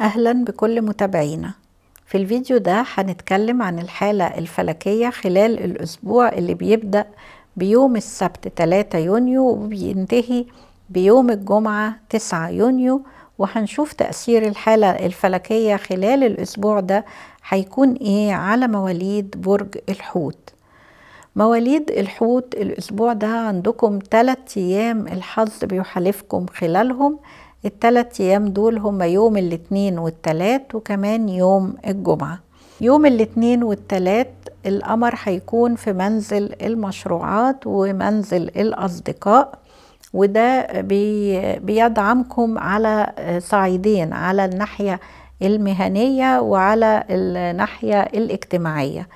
أهلا بكل متابعينا في الفيديو ده هنتكلم عن الحالة الفلكية خلال الأسبوع اللي بيبدأ بيوم السبت 3 يونيو وبينتهي بيوم الجمعة 9 يونيو وهنشوف تأثير الحالة الفلكية خلال الأسبوع ده هيكون إيه على مواليد برج الحوت مواليد الحوت الأسبوع ده عندكم 3 أيام الحظ بيحالفكم خلالهم التلات ايام دول هما يوم الاثنين والتلات وكمان يوم الجمعة يوم الاثنين والتلات القمر هيكون في منزل المشروعات ومنزل الاصدقاء وده بيدعمكم على صعيدين على الناحية المهنية وعلى الناحية الاجتماعية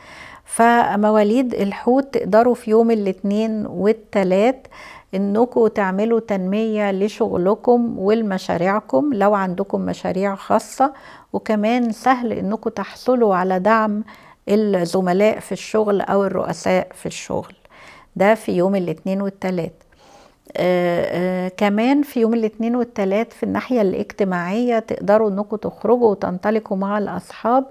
فمواليد الحوت تقدروا في يوم الاثنين والتلات انكم تعملوا تنمية لشغلكم والمشاريعكم لو عندكم مشاريع خاصة وكمان سهل انكم تحصلوا على دعم الزملاء في الشغل او الرؤساء في الشغل ده في يوم الاثنين والثلاث آه، آه، كمان في يوم الاثنين والثلاث في الناحية الاجتماعية تقدروا انكم تخرجوا وتنطلقوا مع الاصحاب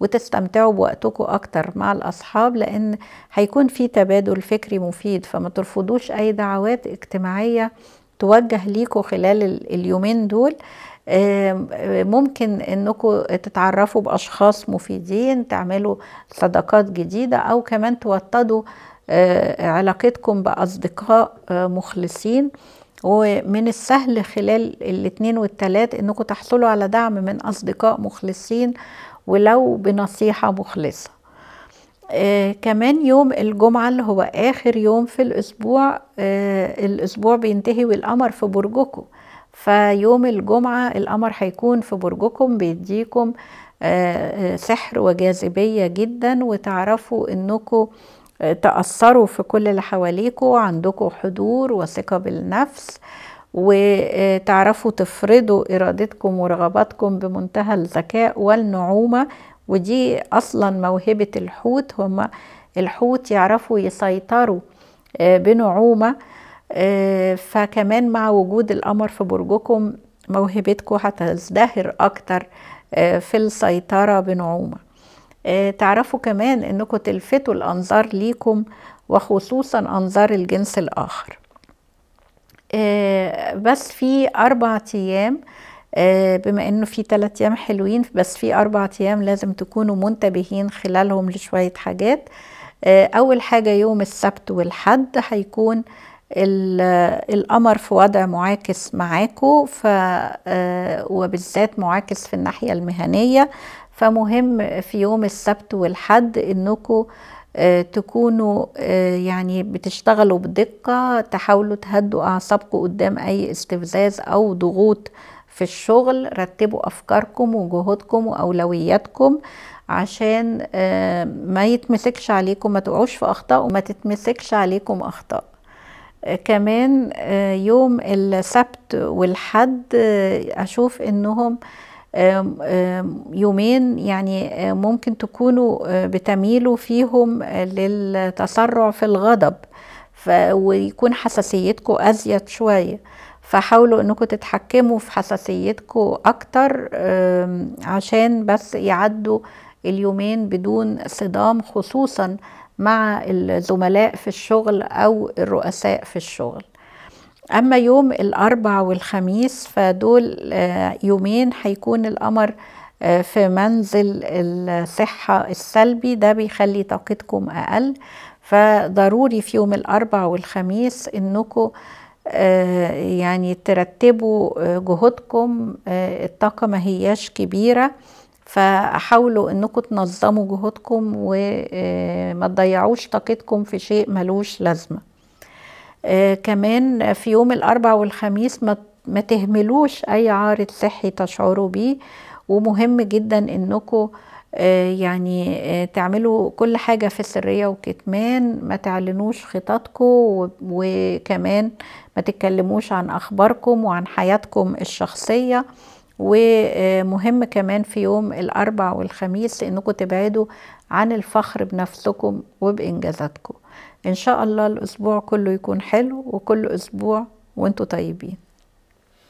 وتستمتعوا بوقتكم اكتر مع الاصحاب لان هيكون في تبادل فكري مفيد فما ترفضوش اي دعوات اجتماعية توجه ليكوا خلال اليومين دول آه، ممكن انكم تتعرفوا باشخاص مفيدين تعملوا صداقات جديدة او كمان توطدوا آه، علاقتكم بأصدقاء آه، مخلصين ومن السهل خلال الاثنين والتلات انكم تحصلوا على دعم من اصدقاء مخلصين ولو بنصيحة مخلصة آه كمان يوم الجمعة اللي هو آخر يوم في الأسبوع آه الأسبوع بينتهي والقمر في برجكم فيوم الجمعة القمر هيكون في برجكم بيديكم آه, آه، سحر وجاذبية جدا وتعرفوا انكم تأثروا في كل اللي حواليكوا عندكوا حضور وثقة بالنفس وتعرفوا تفرضوا إرادتكم ورغباتكم بمنتهى الذكاء والنعومة ودي أصلا موهبة الحوت هما الحوت يعرفوا يسيطروا آه، بنعومة آه، فكمان مع وجود القمر في برجكم موهبتكم هتزدهر أكتر آه، في السيطرة بنعومة آه، تعرفوا كمان انكم تلفتوا الانظار ليكم وخصوصا انظار الجنس الاخر آه، بس في اربع ايام آه، بما انه في ثلاث ايام حلوين بس في اربع ايام لازم تكونوا منتبهين خلالهم لشويه حاجات اول حاجه يوم السبت والحد هيكون القمر في وضع معاكس معاكو ف وبالذات معاكس في الناحيه المهنيه فمهم في يوم السبت والحد انكم آه، تكونوا آه، يعني بتشتغلوا بدقة تحاولوا تهدوا أعصابكم قدام أي استفزاز أو ضغوط في الشغل رتبوا أفكاركم وجهودكم وأولوياتكم عشان آه، ما يتمسكش عليكم ما تقعوش في أخطاء وما تتمسكش عليكم أخطاء كمان يوم السبت والحد أشوف إنهم يومين يعني ممكن تكونوا بتميلوا فيهم للتسرع في الغضب ويكون حساسيتكم أزيد شوية فحاولوا انكم تتحكموا في حساسيتكم اكتر عشان بس يعدوا اليومين بدون صدام خصوصا مع الزملاء في الشغل او الرؤساء في الشغل أما يوم الأربع والخميس فدول آه، يومين هيكون القمر آه، في منزل الصحة السلبي ده بيخلي طاقتكم أقل فضروري في يوم الأربع والخميس إنكم آه، يعني ترتبوا جهودكم الطاقة ما هياش كبيرة فحاولوا انكم تنظموا جهودكم وما تضيعوش طاقتكم في شيء ملوش لازمه آه، كمان في يوم الأربع والخميس ما ما تهملوش اي عارض صحي تشعروا بيه ومهم جدا انكم آه، يعني آه، تعملوا كل حاجة في السرية وكتمان ما تعلنوش خططكم وكمان ما تتكلموش عن أخباركم وعن حياتكم الشخصية ومهم كمان في يوم الأربع والخميس إنكم تبعدوا عن الفخر بنفسكم وبإنجازاتكم ان شاء الله الاسبوع كله يكون حلو وكل اسبوع وانتوا طيبين